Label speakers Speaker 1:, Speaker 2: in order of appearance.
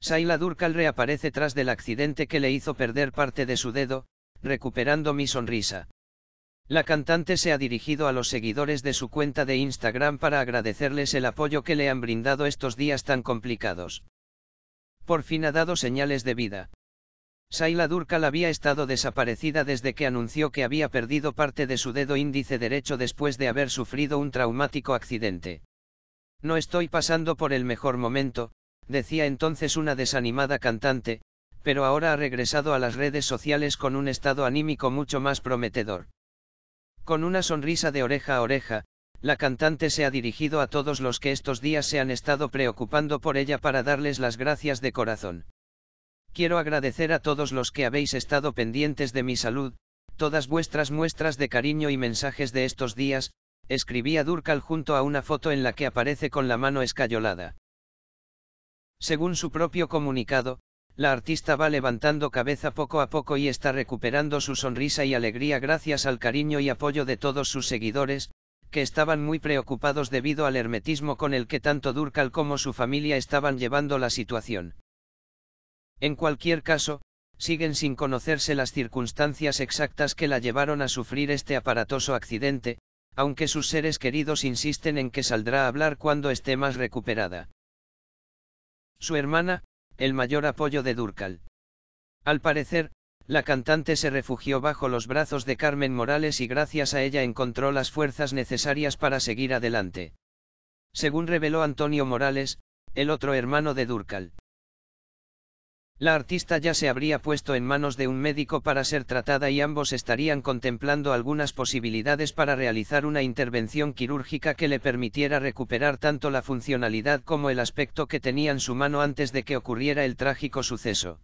Speaker 1: Saila Durkal reaparece tras del accidente que le hizo perder parte de su dedo, recuperando mi sonrisa. La cantante se ha dirigido a los seguidores de su cuenta de Instagram para agradecerles el apoyo que le han brindado estos días tan complicados. Por fin ha dado señales de vida. Saila Durkal había estado desaparecida desde que anunció que había perdido parte de su dedo índice derecho después de haber sufrido un traumático accidente. No estoy pasando por el mejor momento, decía entonces una desanimada cantante, pero ahora ha regresado a las redes sociales con un estado anímico mucho más prometedor. Con una sonrisa de oreja a oreja, la cantante se ha dirigido a todos los que estos días se han estado preocupando por ella para darles las gracias de corazón. Quiero agradecer a todos los que habéis estado pendientes de mi salud, todas vuestras muestras de cariño y mensajes de estos días, escribía Durcal junto a una foto en la que aparece con la mano escayolada. Según su propio comunicado, la artista va levantando cabeza poco a poco y está recuperando su sonrisa y alegría gracias al cariño y apoyo de todos sus seguidores, que estaban muy preocupados debido al hermetismo con el que tanto Durcal como su familia estaban llevando la situación. En cualquier caso, siguen sin conocerse las circunstancias exactas que la llevaron a sufrir este aparatoso accidente, aunque sus seres queridos insisten en que saldrá a hablar cuando esté más recuperada. Su hermana, el mayor apoyo de Durcal. Al parecer, la cantante se refugió bajo los brazos de Carmen Morales y gracias a ella encontró las fuerzas necesarias para seguir adelante. Según reveló Antonio Morales, el otro hermano de Durcal. La artista ya se habría puesto en manos de un médico para ser tratada y ambos estarían contemplando algunas posibilidades para realizar una intervención quirúrgica que le permitiera recuperar tanto la funcionalidad como el aspecto que tenía en su mano antes de que ocurriera el trágico suceso.